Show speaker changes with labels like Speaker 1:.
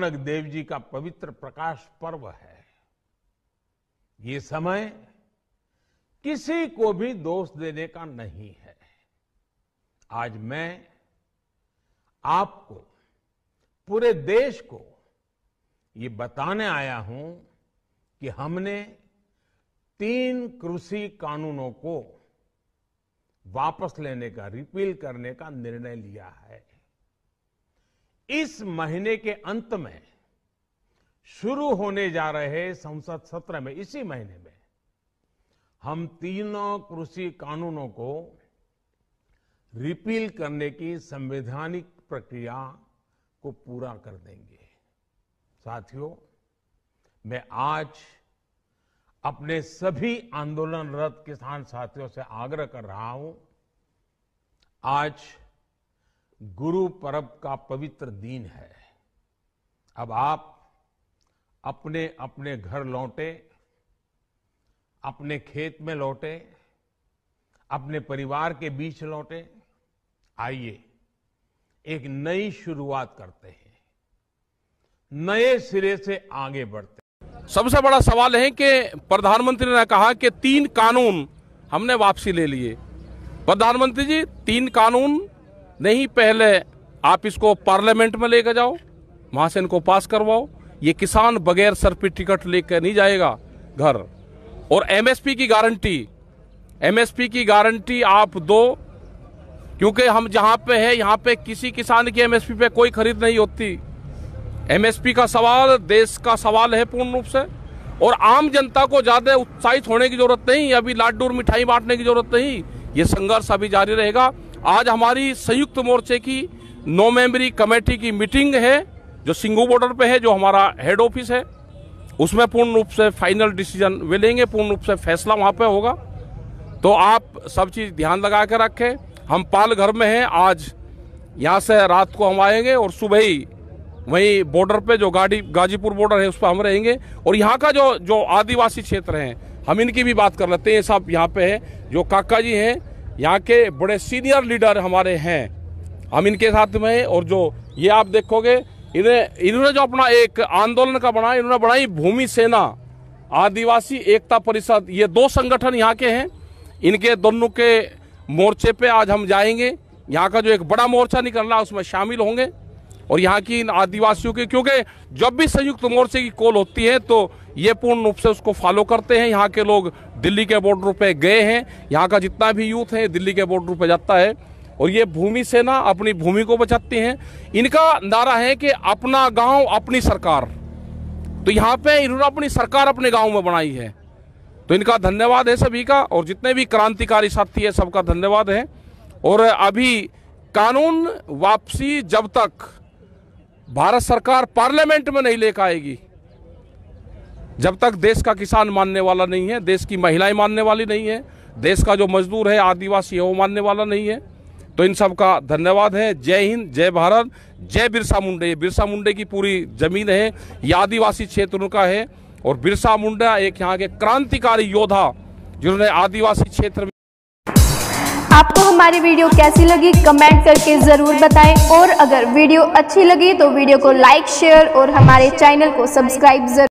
Speaker 1: नानक देव जी का पवित्र प्रकाश पर्व है ये समय किसी को भी दोष देने का नहीं है आज मैं आपको पूरे देश को ये बताने आया हूं कि हमने तीन कृषि कानूनों को वापस लेने का रिपील करने का निर्णय लिया है इस महीने के अंत में शुरू होने जा रहे संसद सत्र में इसी महीने में हम तीनों कृषि कानूनों को रिपील करने की संवैधानिक प्रक्रिया को पूरा कर देंगे साथियों मैं आज अपने सभी आंदोलनरत किसान साथियों से आग्रह कर रहा हूं आज गुरु पर्व का पवित्र दिन है अब आप अपने अपने घर लौटे अपने खेत में लौटे अपने परिवार के बीच लौटे आइए एक नई शुरुआत करते हैं नए सिरे से आगे बढ़ते सबसे बड़ा सवाल है कि
Speaker 2: प्रधानमंत्री ने कहा कि तीन कानून हमने वापसी ले लिए प्रधानमंत्री जी तीन कानून नहीं पहले आप इसको पार्लियामेंट में लेकर जाओ वहां से इनको पास करवाओ ये किसान बगैर सर पे टिकट लेकर नहीं जाएगा घर और एमएसपी की गारंटी एमएसपी की गारंटी आप दो क्योंकि हम जहां पे है यहां पे किसी किसान की एमएसपी पे कोई खरीद नहीं होती एमएसपी का सवाल देश का सवाल है पूर्ण रूप से और आम जनता को ज़्यादा उत्साहित होने की जरूरत नहीं अभी और मिठाई बांटने की जरूरत नहीं ये संघर्ष अभी जारी रहेगा आज हमारी संयुक्त मोर्चे की नौ मेंबरी कमेटी की मीटिंग है जो सिंगू बॉर्डर पे है जो हमारा हेड ऑफिस है उसमें पूर्ण रूप से फाइनल डिसीजन वे लेंगे पूर्ण रूप से फैसला वहाँ पे होगा तो आप सब चीज़ ध्यान लगा के रखें हम पाल घर में हैं आज यहाँ से रात को हम आएंगे और सुबह ही वहीं बॉर्डर पे जो गाड़ी गाजीपुर बॉर्डर है उस पर हम रहेंगे और यहाँ का जो जो आदिवासी क्षेत्र हैं हम इनकी भी बात कर लेते हैं सब यहाँ पे है जो काका जी हैं यहाँ के बड़े सीनियर लीडर हमारे हैं हम इनके साथ में और जो ये आप देखोगे इन्हें इन्होंने जो अपना एक आंदोलन का बना इन्होंने बनाई भूमि सेना आदिवासी एकता परिषद ये दो संगठन यहाँ के हैं इनके दोनों के मोर्चे पे आज हम जाएंगे यहाँ का जो एक बड़ा मोर्चा निकल रहा है उसमें शामिल होंगे और यहाँ की इन आदिवासियों के क्योंकि जब भी संयुक्त मोर्चे की कॉल होती है तो ये पूर्ण रूप से उसको फॉलो करते हैं यहाँ के लोग दिल्ली के बॉर्डर पे गए हैं यहाँ का जितना भी यूथ है दिल्ली के बॉर्डर पे जाता है और ये भूमि सेना अपनी भूमि को बचाती हैं इनका नारा है कि अपना गांव अपनी सरकार तो यहाँ पे इन्होंने अपनी सरकार अपने गांव में बनाई है तो इनका धन्यवाद है सभी का और जितने भी क्रांतिकारी साथी है सबका धन्यवाद है और अभी कानून वापसी जब तक भारत सरकार पार्लियामेंट में नहीं लेकर आएगी जब तक देश का किसान मानने वाला नहीं है देश की महिलाएं मानने वाली नहीं है देश का जो मजदूर है आदिवासी है वो मानने वाला नहीं है तो इन सब का धन्यवाद है जय हिंद जय भारत जय बिरसा मुंडे बिरसा मुंडे की पूरी जमीन है ये आदिवासी क्षेत्र का है और बिरसा मुंडा एक यहाँ के क्रांतिकारी योद्धा जिन्होंने आदिवासी क्षेत्र में
Speaker 1: आपको हमारी वीडियो कैसी लगी कमेंट करके ज़रूर बताएं और अगर वीडियो अच्छी लगी तो वीडियो को लाइक शेयर और हमारे चैनल को सब्सक्राइब जरूर